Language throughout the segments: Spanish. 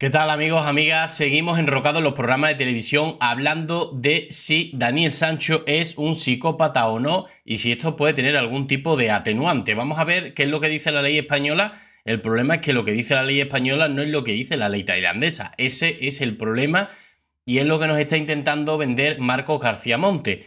¿Qué tal amigos, amigas? Seguimos enrocados en los programas de televisión hablando de si Daniel Sancho es un psicópata o no y si esto puede tener algún tipo de atenuante. Vamos a ver qué es lo que dice la ley española. El problema es que lo que dice la ley española no es lo que dice la ley tailandesa. Ese es el problema y es lo que nos está intentando vender Marcos García Monte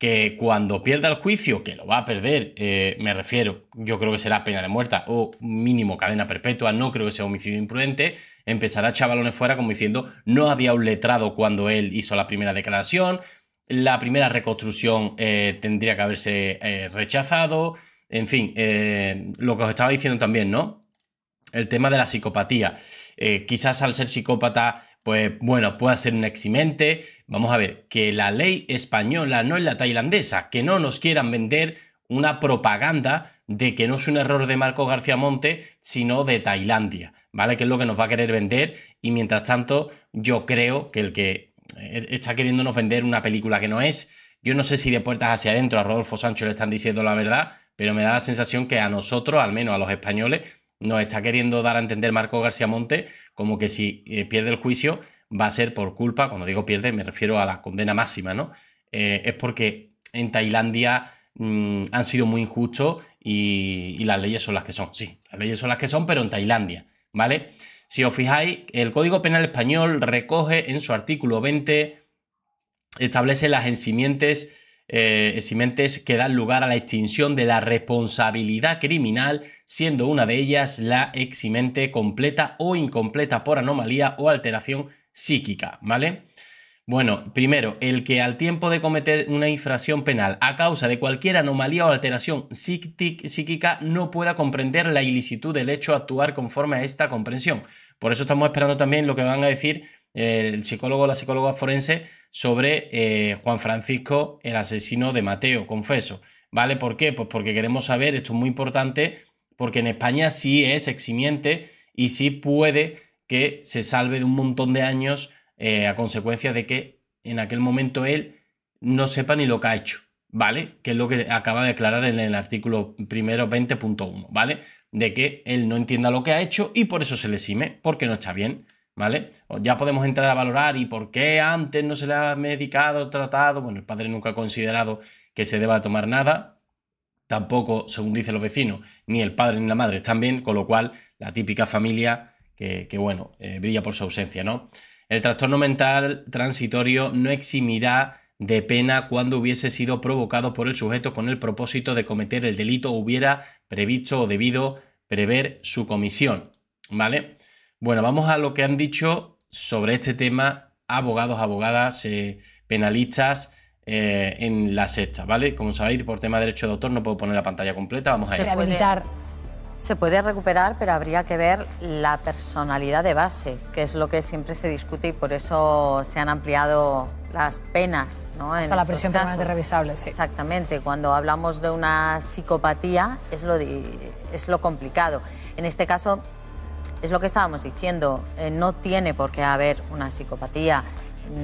que cuando pierda el juicio, que lo va a perder, eh, me refiero, yo creo que será pena de muerta o mínimo cadena perpetua, no creo que sea homicidio imprudente, empezará chavalones fuera como diciendo no había un letrado cuando él hizo la primera declaración, la primera reconstrucción eh, tendría que haberse eh, rechazado, en fin, lo que os estaba diciendo también, ¿no? el tema de la psicopatía. Eh, quizás al ser psicópata, pues bueno, pueda ser un eximente. Vamos a ver, que la ley española no es la tailandesa, que no nos quieran vender una propaganda de que no es un error de Marco García Monte, sino de Tailandia, ¿vale? Que es lo que nos va a querer vender y mientras tanto yo creo que el que eh, está queriéndonos vender una película que no es, yo no sé si de puertas hacia adentro a Rodolfo Sancho le están diciendo la verdad, pero me da la sensación que a nosotros, al menos a los españoles, nos está queriendo dar a entender Marco García Monte como que si eh, pierde el juicio va a ser por culpa, cuando digo pierde me refiero a la condena máxima, ¿no? Eh, es porque en Tailandia mm, han sido muy injustos y, las leyes son las que son, sí, las leyes son las que son, pero en Tailandia, ¿vale? Si os fijáis, el Código Penal Español recoge en su artículo 20, establece las encimientes eximentes eh, que dan lugar a la extinción de la responsabilidad criminal, siendo una de ellas la eximente completa o incompleta por anomalía o alteración psíquica, ¿vale? Bueno, primero, el que al tiempo de cometer una infracción penal a causa de cualquier anomalía o alteración psíquica no pueda comprender la ilicitud del hecho, actuar conforme a esta comprensión. Por eso estamos esperando también lo que van a decir eh, el psicólogo o la psicóloga forense sobre eh, Juan Francisco, el asesino de Mateo, confeso. ¿Vale? ¿Por qué? Pues porque queremos saber, esto es muy importante, porque en España sí es eximiente y sí puede que se salve de un montón de años eh, a consecuencia de que en aquel momento él no sepa ni lo que ha hecho, ¿vale? Que es lo que acaba de declarar en el artículo primero 20.1, ¿vale? De que él no entienda lo que ha hecho y por eso se le exime, porque no está bien. ¿vale? Ya podemos entrar a valorar y por qué antes no se le ha medicado, tratado. Bueno, el padre nunca ha considerado que se deba tomar nada. Tampoco, según dicen los vecinos, ni el padre ni la madre están bien, con lo cual la típica familia que, bueno, eh, brilla por su ausencia, ¿no? El trastorno mental transitorio no eximirá de pena cuando hubiese sido provocado por el sujeto con el propósito de cometer el delito o hubiera previsto o debido prever su comisión, ¿vale? Bueno, vamos a lo que han dicho sobre este tema abogados, abogadas, eh, penalistas eh, en la sexta, ¿vale? Como sabéis, por tema de derecho de autor no puedo poner la pantalla completa, vamos a ir. Se puede, se puede recuperar, pero habría que ver la personalidad de base, que es lo que siempre se discute y por eso se han ampliado las penas, ¿no? la prisión permanente Exactamente. Cuando hablamos de una psicopatía es lo, es lo complicado. En este caso es lo que estábamos diciendo, eh, no tiene por qué haber una psicopatía,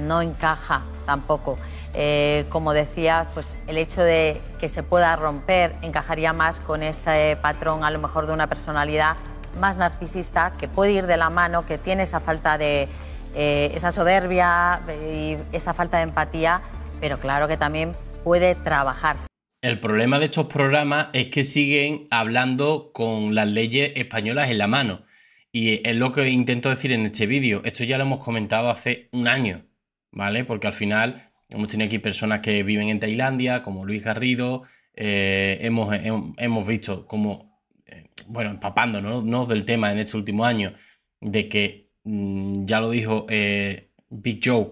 no encaja tampoco. Eh, como decía, pues el hecho de que se pueda romper encajaría más con ese patrón a lo mejor de una personalidad más narcisista que puede ir de la mano, que tiene esa falta de eh, esa soberbia y esa falta de empatía, pero claro que también puede trabajarse. El problema de estos programas es que siguen hablando con las leyes españolas en la mano. Y es lo que intento decir en este vídeo. Esto ya lo hemos comentado hace un año, ¿vale? Porque al final hemos tenido aquí personas que viven en Tailandia, como Luis Garrido. Eh, hemos, eh, hemos, visto como, eh, bueno, empapándonos ¿no? del tema en este último año, de que mm, ya lo dijo Big Joe,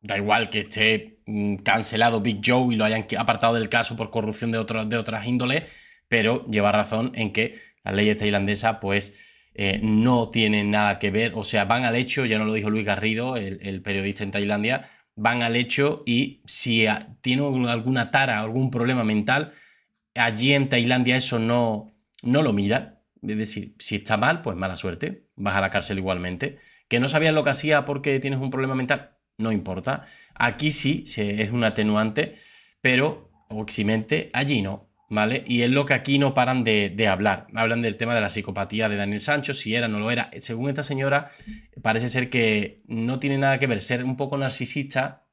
da igual que esté mm, cancelado Big Joe y lo hayan apartado del caso por corrupción de, de otras índoles, pero lleva razón en que las leyes tailandesas, pues eh, no tienen nada que ver, o sea, van al hecho, ya no lo dijo Luis Garrido, el, periodista en Tailandia, van al hecho y si ah, tiene alguna tara, algún problema mental, allí en Tailandia eso no, no lo mira. Es decir, si está mal, pues mala suerte, vas a la cárcel igualmente. Que no sabías lo que hacía porque tienes un problema mental, no importa. Aquí sí, es un atenuante, pero oximente, allí no. ¿vale? Y es lo que aquí no paran de, de, hablar. Hablan del tema de la psicopatía de Daniel Sancho, si era o no lo era. Según esta señora, parece ser que no tiene nada que ver ser un poco narcisista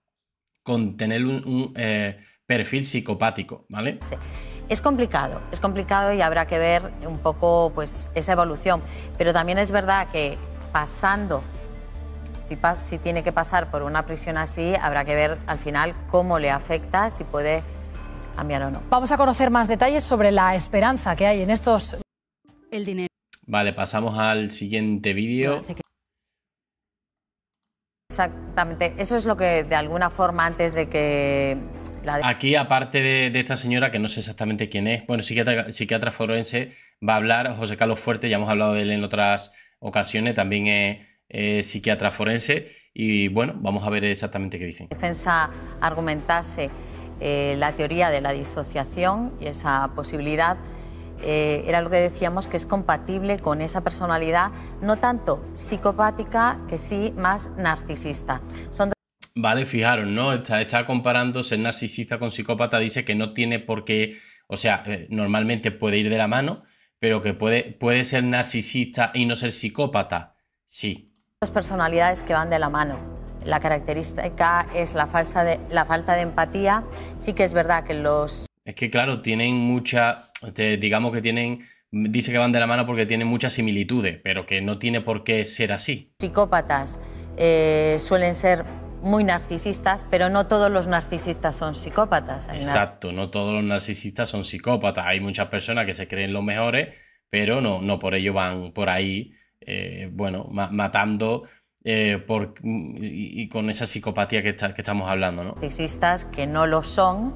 con tener un, eh, perfil psicopático, ¿vale? Es complicado, es complicado y habrá que ver un poco pues, esa evolución. Pero también es verdad que pasando, si, si tiene que pasar por una prisión así, habrá que ver al final cómo le afecta, si puede Vamos a conocer más detalles sobre la esperanza que hay en estos... El dinero. Vale, pasamos al siguiente vídeo. Exactamente, eso es lo que de alguna forma antes de que... La Aquí, aparte de, esta señora, que no sé exactamente quién es, bueno, psiquiatra, forense, va a hablar José Carlos Fuerte, ya hemos hablado de él en otras ocasiones, también es... psiquiatra forense y bueno, vamos a ver exactamente qué dicen. defensa argumentase eh, la teoría de la disociación y esa posibilidad eh, era lo que decíamos que es compatible con esa personalidad no tanto psicopática que sí más narcisista. Son vale, fijaros, ¿no? Está, comparando ser narcisista con psicópata, dice que no tiene por qué, o sea, eh, normalmente puede ir de la mano, pero que puede, puede ser narcisista y no ser psicópata. Sí. Dos personalidades que van de la mano la característica es la, falsa de, la falta de empatía. Sí que es verdad que los... Es que claro, tienen mucha, digamos que tienen dice que van de la mano porque tienen muchas similitudes, pero que no tiene por qué ser así. Psicópatas eh, suelen ser muy narcisistas, pero no todos los narcisistas son psicópatas. Exacto, no todos los narcisistas son psicópatas. Hay muchas personas que se creen los mejores, pero no, no por ello van por ahí, eh, bueno, matando eh, y, con esa psicopatía que, que estamos hablando. ¿no? Narcisistas que no lo son,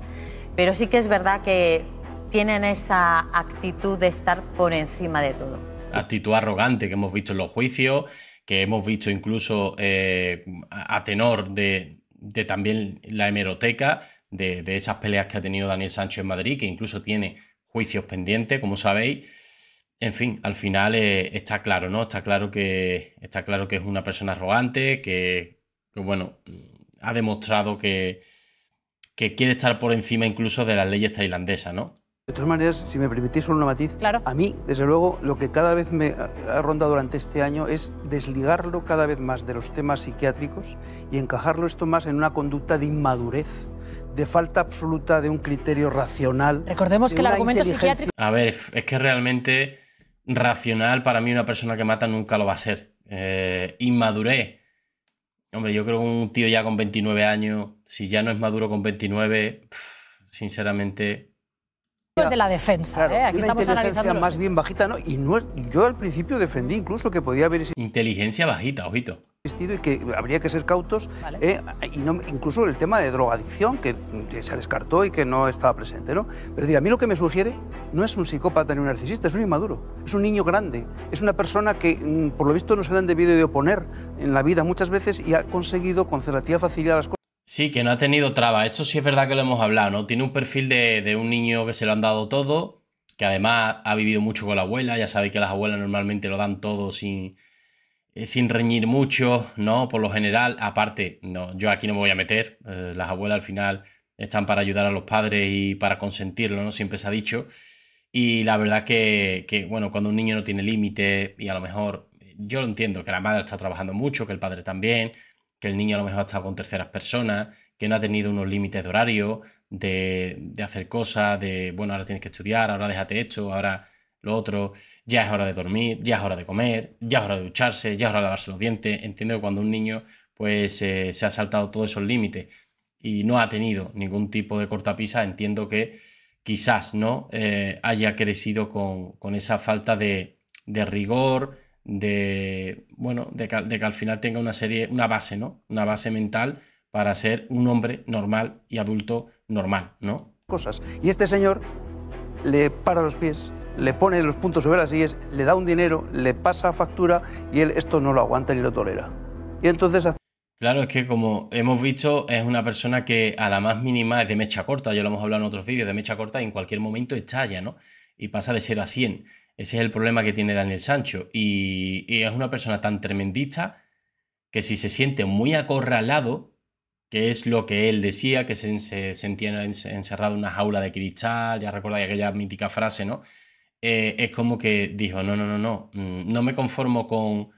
pero sí que es verdad que tienen esa actitud de estar por encima de todo. Actitud arrogante que hemos visto en los juicios, que hemos visto incluso eh, a tenor de, también la hemeroteca, de, de esas peleas que ha tenido Daniel Sancho en Madrid, que incluso tiene juicios pendientes, como sabéis. En fin, al final eh, está claro, ¿no? Está claro que está claro que es una persona arrogante, que, bueno, mm, ha demostrado que, que, quiere estar por encima incluso de las leyes tailandesas, ¿no? De todas maneras, si me permitís solo una matiz, a mí, desde luego, lo que cada vez me ha rondado durante este año es desligarlo cada vez más de los temas psiquiátricos y encajarlo esto más en una conducta de inmadurez de falta absoluta de un criterio racional. Recordemos que el argumento psiquiátrico... A ver, es que realmente racional, para mí una persona que mata nunca lo va a ser. Eh, inmadurez. Hombre, yo creo que un tío ya con 29 años, si ya no es maduro con 29, sinceramente, de la defensa. ¿eh? Aquí estamos analizando más bien bajita, ¿no? Y yo al principio defendí incluso que podía haber inteligencia bajita, ojito. Y que habría que ser cautos, ¿eh? y no, incluso el tema de drogadicción, que se descartó y que no estaba presente. ¿no? Pero decir, a mí lo que me sugiere no es un psicópata ni un narcisista, es un inmaduro, es un niño grande, es una persona que mm, por lo visto no se le han debido de oponer en la vida muchas veces y ha conseguido con relativa facilidad las cosas. Sí, que no ha tenido trabas. Esto sí es verdad que lo hemos hablado, ¿no? Tiene un perfil de, un niño que se lo han dado todo, que además ha vivido mucho con la abuela. Ya sabéis que las abuelas normalmente lo dan todo sin, eh, sin reñir mucho, ¿no? Por lo general, aparte, no, yo aquí no me voy a meter. Eh, las abuelas al final están para ayudar a los padres y para consentirlo, ¿no? Siempre se ha dicho. Y la verdad que, bueno, cuando un niño no tiene límite y a lo mejor, yo lo entiendo, que la madre está trabajando mucho, que el padre también que el niño a lo mejor ha estado con terceras personas, que no ha tenido unos límites de horario, de, hacer cosas, de, bueno, ahora tienes que estudiar, ahora déjate esto, ahora lo otro, ya es hora de dormir, ya es hora de comer, ya es hora de ducharse, ya es hora de lavarse los dientes. Entiendo que cuando un niño pues eh, se ha saltado todos esos límites y no ha tenido ningún tipo de cortapisa, entiendo que quizás no eh, haya crecido con, esa falta de, de rigor, de, bueno, de que, al final tenga una serie, una base, ¿no? Una base mental para ser un hombre normal y adulto normal, ¿no? Cosas. Y este señor le para los pies, le pone los puntos sobre las sillas, le da un dinero, le pasa factura y él esto no lo aguanta ni lo tolera. Y entonces... Claro, es que como hemos visto, es una persona que a la más mínima es de mecha corta, ya lo hemos hablado en otros vídeos, de mecha corta y en cualquier momento estalla, ¿no? Y pasa de 0 a 100. Ese es el problema que tiene Daniel Sancho. Y, es una persona tan tremendita que si se siente muy acorralado, que es lo que él decía, que se, sentía encerrado en una jaula de cristal, ya recordáis aquella mítica frase, ¿no? Eh, es como que dijo, no, no, no, no, mm, no me conformo con...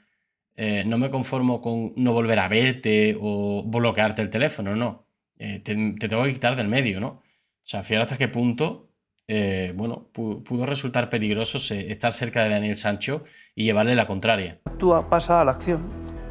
Eh, no me conformo con no volver a verte o bloquearte el teléfono, no. Eh, te, te, tengo que quitar del medio, ¿no? O sea, fíjate hasta qué punto eh, bueno, pudo, resultar peligroso estar cerca de Daniel Sancho y llevarle la contraria. Actúa, pasa a la acción.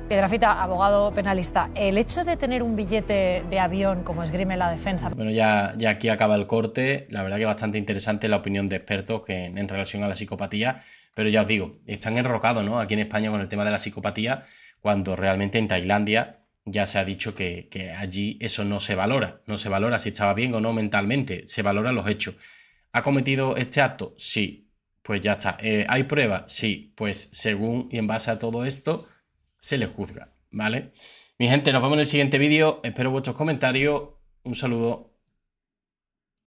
Piedrafita, abogado penalista, el hecho de tener un billete de avión como esgrime la defensa. Bueno, ya, ya aquí acaba el corte. La verdad que bastante interesante la opinión de expertos que en, relación a la psicopatía. Pero ya os digo, están enrocados ¿no? aquí en España con el tema de la psicopatía, cuando realmente en Tailandia ya se ha dicho que, que allí eso no se valora. No se valora si estaba bien o no mentalmente, se valora los hechos. ¿Ha cometido este acto? Sí, pues ya está. Eh, ¿Hay pruebas? Sí, pues según y en base a todo esto se le juzga, ¿vale? Mi gente, nos vemos en el siguiente vídeo. Espero vuestros comentarios. Un saludo.